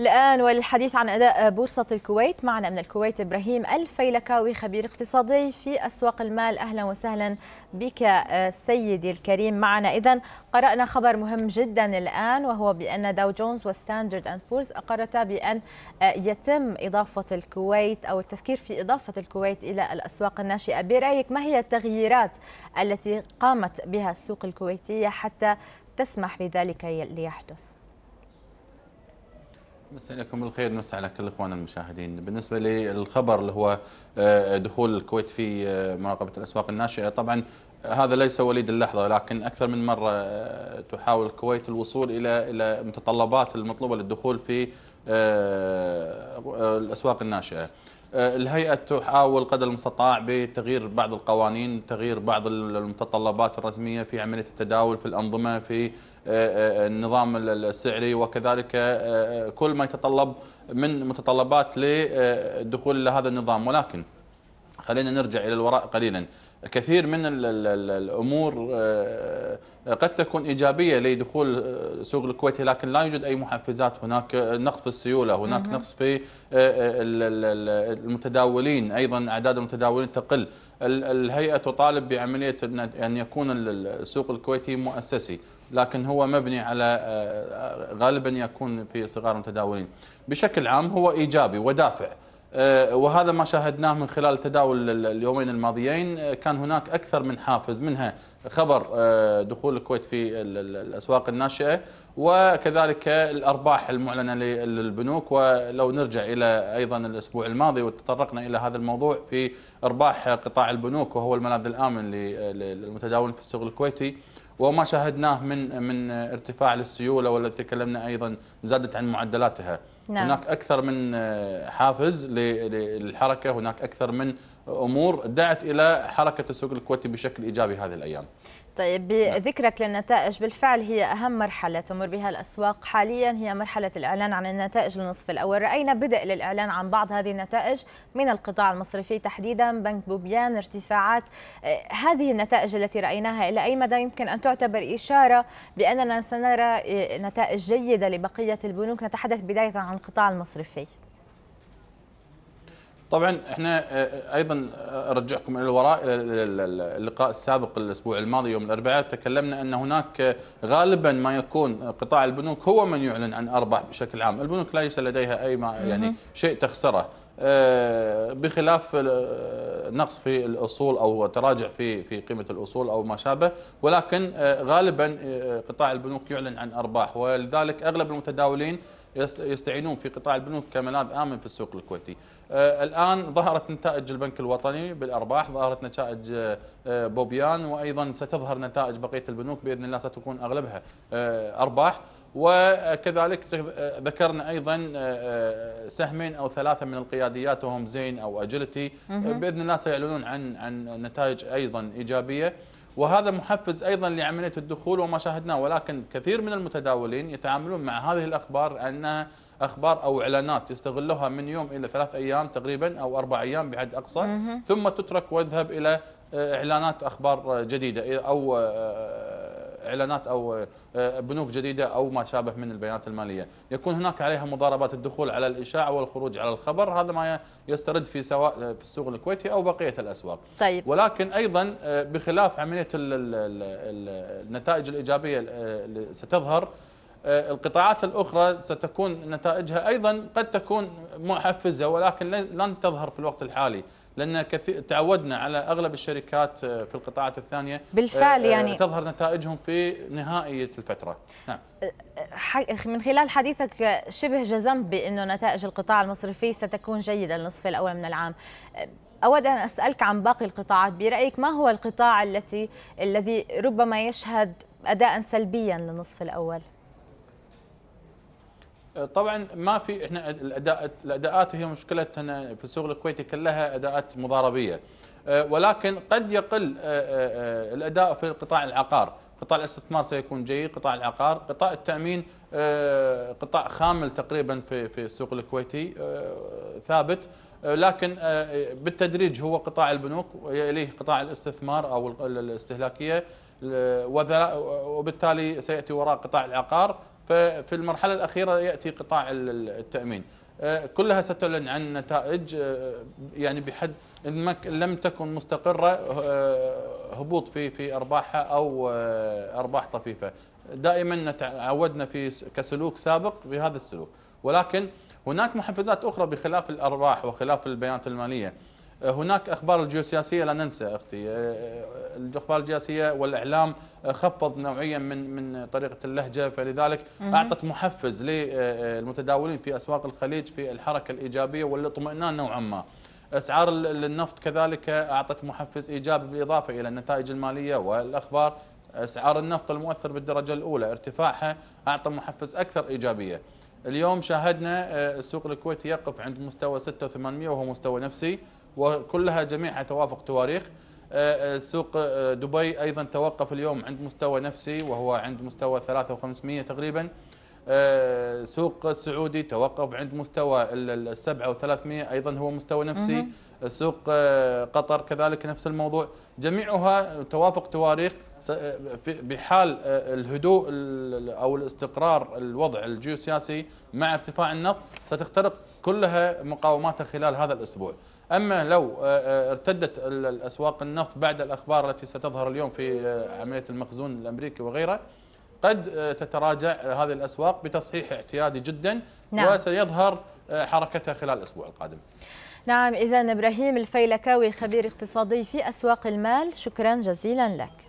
الآن وللحديث عن أداء بورصة الكويت معنا من الكويت إبراهيم الفيلكاوي خبير اقتصادي في أسواق المال أهلا وسهلا بك آه، سيدي الكريم معنا إذا قرأنا خبر مهم جدا الآن وهو بأن داو جونز وستاندرد أند بورز أقرتا بأن آه، يتم إضافة الكويت أو التفكير في إضافة الكويت إلى الأسواق الناشئة برأيك ما هي التغييرات التي قامت بها السوق الكويتية حتى تسمح بذلك ليحدث؟ مساءكم الخير نمسي على كل اخوان المشاهدين بالنسبه للخبر اللي هو آه، دخول الكويت في آه، مراقبه الاسواق الناشئه طبعا آه، هذا ليس وليد اللحظه لكن اكثر من مره تحاول الكويت الوصول الى الى المتطلبات المطلوبه للدخول في الاسواق الناشئه آه، الهيئة تحاول قدر المستطاع بتغيير بعض القوانين تغيير بعض المتطلبات الرسمية في عملية التداول في الأنظمة في آه، آه، النظام السعري وكذلك كل ما يتطلب من متطلبات لدخول هذا النظام ولكن خلينا نرجع إلى الوراء قليلا كثير من الامور آه، آه، قد تكون ايجابيه لدخول آه، سوق الكويتي لكن لا يوجد اي محفزات هناك نقص في السيوله هناك نقص في المتداولين ايضا اعداد المتداولين تقل الهيئه تطالب بعمليه ان يكون السوق الكويتي مؤسسي لكن هو مبني على غالبا يكون في صغار المتداولين بشكل عام هو ايجابي ودافع آه، وهذا ما شاهدناه من خلال تداول اليومين الماضيين آه، كان هناك أكثر من حافز منها خبر آه، دخول الكويت في الأسواق الناشئة وكذلك الأرباح المعلنة للبنوك ولو نرجع إلى أيضا الأسبوع الماضي وتطرقنا إلى هذا الموضوع في أرباح قطاع البنوك وهو الملاذ الآمن للمتداولين في السوق الكويتي وما شاهدناه من من ارتفاع للسيوله والتي تكلمنا ايضا زادت عن معدلاتها. نعم. هناك اكثر من آه، حافز للحركه هناك اكثر من امور دعت الى حركه السوق الكويتي بشكل ايجابي هذه الايام. طيب بذكرك للنتائج بالفعل هي أهم مرحلة تمر بها الأسواق حاليا هي مرحلة الإعلان عن النتائج للنصف الأول رأينا بدء للإعلان عن بعض هذه النتائج من القطاع المصرفي تحديدا بنك بوبيان ارتفاعات هذه النتائج التي رأيناها إلى أي مدى يمكن أن تعتبر إشارة بأننا سنرى نتائج جيدة لبقية البنوك نتحدث بداية عن القطاع المصرفي طبعا احنا آه، آه، ايضا آه، ارجعكم الى الوراء الى اللقاء السابق الاسبوع الماضي يوم الاربعاء تكلمنا ان هناك غالبا ما يكون قطاع البنوك هو من يعلن عن ارباح بشكل عام، البنوك ليس لديها اي ما يعني شيء تخسره بخلاف نقص في الاصول او تراجع في في قيمه الاصول او ما شابه ولكن غالبا قطاع البنوك يعلن عن ارباح ولذلك اغلب المتداولين يستعينون في قطاع البنوك كملاذ آمن في السوق الكويتي آه، الآن ظهرت نتائج البنك الوطني بالأرباح ظهرت نتائج آه، آه، بوبيان وأيضا ستظهر نتائج بقية البنوك بإذن الله ستكون أغلبها أرباح وكذلك ذكرنا ايضا سهمين او ثلاثه من القياديات وهم زين او اجيلتي باذن الله سيعلنون عن عن نتائج ايضا ايجابيه وهذا محفز ايضا لعمليه الدخول وما شاهدناه ولكن كثير من المتداولين يتعاملون مع هذه الاخبار انها اخبار او اعلانات يستغلوها من يوم الى ثلاث ايام تقريبا او اربع ايام بحد اقصى ثم تترك ويذهب الى اعلانات اخبار جديده او اعلانات او آه، بنوك جديده او ما شابه من البيانات الماليه، يكون هناك عليها مضاربات الدخول على الاشاعه والخروج على الخبر، هذا ما يسترد في سواء آه، في السوق الكويتي او بقيه الاسواق. طيب. ولكن ايضا آه، بخلاف عمليه النتائج الايجابيه اللي ستظهر القطاعات الاخرى ستكون نتائجها ايضا قد تكون محفزه ولكن لن تظهر في الوقت الحالي. لان كثير تعودنا على اغلب الشركات آه، في القطاعات الثانيه آه، بالفعل آه، يعني تظهر نتائجهم في نهائيه الفتره نعم من خلال حديثك شبه جزمت بانه نتائج القطاع المصرفي ستكون جيده النصف الاول من العام أود أن أسألك عن باقي القطاعات برأيك ما هو القطاع التي الذي ربما يشهد أداء سلبيا للنصف الأول؟ طبعا ما في احنا الاداءات الاداءات هي مشكلتنا في السوق الكويتي كلها اداءات مضاربيه آه، ولكن قد يقل آه، آه، الاداء في قطاع العقار قطاع الاستثمار سيكون جيد قطاع العقار قطاع التامين قطاع خامل تقريبا في في السوق الكويتي ثابت لكن بالتدريج هو قطاع البنوك ويليه قطاع الاستثمار او الاستهلاكيه وبالتالي سياتي وراء قطاع العقار ففي المرحلة الأخيرة يأتي قطاع التأمين آه، كلها ستعلن عن نتائج آه، يعني بحد إن لم تكن مستقرة آه، هبوط في في أرباحها أو أرباح طفيفة دائما تعودنا في كسلوك سابق بهذا السلوك ولكن هناك محفزات أخرى بخلاف الأرباح وخلاف البيانات المالية آه، هناك اخبار الجيوسياسيه لا ننسى اختي آه، آه، الاخبار الجيوسياسيه والاعلام خفض نوعيا من من طريقه اللهجه فلذلك اعطت محفز للمتداولين في اسواق الخليج في الحركه الايجابيه والاطمئنان نوعا ما. اسعار النفط كذلك اعطت محفز ايجابي بالاضافه الى النتائج الماليه والاخبار اسعار النفط المؤثر بالدرجه الاولى ارتفاعها اعطى محفز اكثر ايجابيه. اليوم شاهدنا السوق الكويتي يقف عند مستوى 6800 وهو مستوى نفسي. وكلها جميعها توافق تواريخ آه، آه، سوق آه، دبي ايضا توقف اليوم عند مستوى نفسي وهو عند مستوى 3500 تقريبا سوق السعودي توقف عند مستوى ال 7300 ايضا هو مستوى نفسي سوق قطر كذلك نفس الموضوع جميعها توافق تواريخ بحال الهدوء او الاستقرار الوضع الجيوسياسي مع ارتفاع النفط ستخترق كلها مقاوماتها خلال هذا الاسبوع أما لو آه، آه، ارتدت الأسواق النفط بعد الأخبار التي ستظهر اليوم في آه، عملية المخزون الأمريكي وغيره قد تتراجع هذه الأسواق بتصحيح اعتيادي جدا نعم. وسيظهر حركتها خلال الأسبوع القادم نعم إذا إبراهيم الفيلكاوي خبير اقتصادي في أسواق المال شكرا جزيلا لك